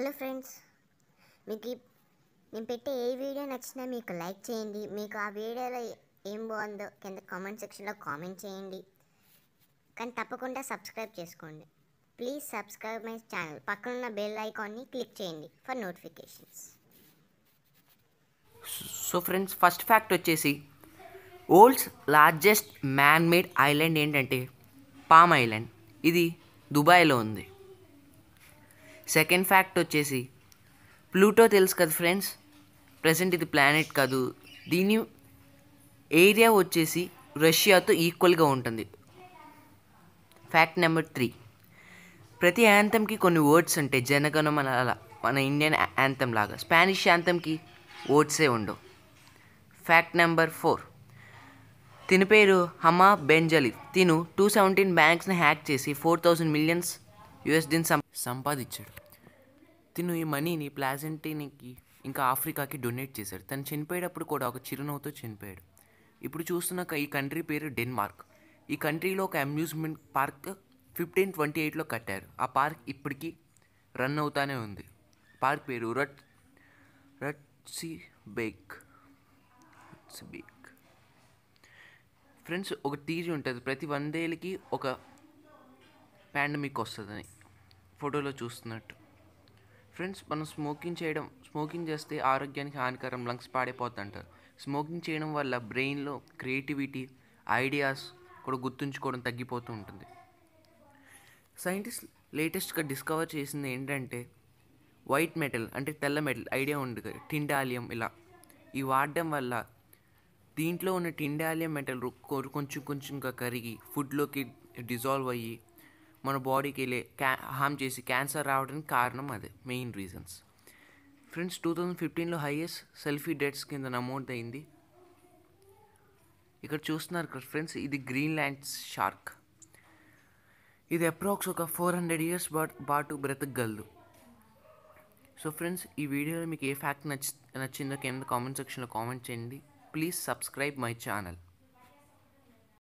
hello friends మీకు నేను పెట్టే ఏ వీడియో నచ్చినా మీకు లైక్ చేయండి మీకు ఆ వీడియోలో ఏం బాగుందో కింద కామెంట్ సెక్షన్లో కామెంట్ చేయండి కానీ తప్పకుండా సబ్స్క్రైబ్ చేసుకోండి ప్లీజ్ సబ్స్క్రైబ్ మై ఛానల్ పక్కన ఉన్న బెల్ ఐకాన్ని క్లిక్ చేయండి for notifications so friends first fact వచ్చేసి ఓల్డ్స్ లార్జెస్ట్ మ్యాన్మేడ్ ఐలాండ్ ఏంటంటే పామ్ ఐలాండ్ ఇది దుబాయ్లో ఉంది సెకండ్ ఫ్యాక్ట్ వచ్చేసి ప్లూటో తెలుసు కదా ఫ్రెండ్స్ ప్రజెంట్ ఇది ప్లానెట్ కాదు దీని ఏరియా వచ్చేసి రష్యాతో ఈక్వల్గా ఉంటుంది ఫ్యాక్ట్ నెంబర్ త్రీ ప్రతి యాంతంకి కొన్ని వర్డ్స్ ఉంటాయి జనగణమన అలా మన ఇండియన్ యాంతం లాగా స్పానిష్ యాంతంకి వర్డ్సే ఉండవు ఫ్యాక్ట్ నెంబర్ ఫోర్ తిని పేరు హమా బెంజలి తిను టూ సెవెంటీన్ బ్యాంక్స్ని హ్యాక్ చేసి ఫోర్ థౌజండ్ మిలియన్స్ యుఎస్ సం సంపాదించాడు తిను ఈ మనీని ప్లాజెంటీనికి ఇంకా ఆఫ్రికాకి డొనేట్ చేశాడు తను చనిపోయేటప్పుడు కూడా ఒక చిరునవ్వుతో చనిపోయాడు ఇప్పుడు చూస్తున్నాక ఈ కంట్రీ పేరు డెన్మార్క్ ఈ కంట్రీలో ఒక అమ్యూజ్మెంట్ పార్క్ ఫిఫ్టీన్ ట్వంటీ ఎయిట్లో కట్టారు ఆ పార్క్ ఇప్పటికీ రన్ అవుతానే ఉంది పార్క్ పేరు రట్ రట్సి బేక్ బేక్ ఫ్రెండ్స్ ఒక థీరీ ఉంటుంది ప్రతి వందేళ్ళకి ఒక పాండమిక్ వస్తుందని ఫోటోలో చూస్తున్నట్టు ఫ్రెండ్స్ మనం స్మోకింగ్ చేయడం స్మోకింగ్ చేస్తే ఆరోగ్యానికి హానికరం లంగ్స్ పాడైపోతుంటారు స్మోకింగ్ చేయడం వల్ల బ్రెయిన్లో క్రియేటివిటీ ఐడియాస్ కూడా గుర్తుంచుకోవడం తగ్గిపోతూ ఉంటుంది సైంటిస్ట్ లేటెస్ట్గా డిస్కవర్ చేసింది ఏంటంటే వైట్ మెటల్ అంటే తెల్ల మెటల్ ఐడియా ఉండదు టిండాలియం ఇలా ఈ వాడడం వల్ల దీంట్లో ఉన్న టిండాలియం మెటల్ కొంచెం కొంచెంగా కరిగి ఫుడ్లోకి డిజాల్వ్ అయ్యి మన బాడీకి వెళ్ళే క్యా హామ్ చేసి క్యాన్సర్ రావడానికి కారణం అదే main reasons friends two thousand ఫిఫ్టీన్లో హైయెస్ట్ సెల్ఫీ డెట్స్ కింద అయింది ఇక్కడ చూస్తున్నారు కదా ఫ్రెండ్స్ ఇది గ్రీన్లాండ్ షార్క్ ఇది అప్రాక్స్ ఒక ఫోర్ హండ్రెడ్ ఇయర్స్ బా బాటు బ్రతకగలదు సో ఫ్రెండ్స్ ఈ వీడియోలో మీకు ఏ ఫ్యాక్ట్ నచ్చి నచ్చిందో కింద కామెంట్ సెక్షన్లో కామెంట్ చేయండి ప్లీజ్ సబ్స్క్రైబ్ మై ఛానల్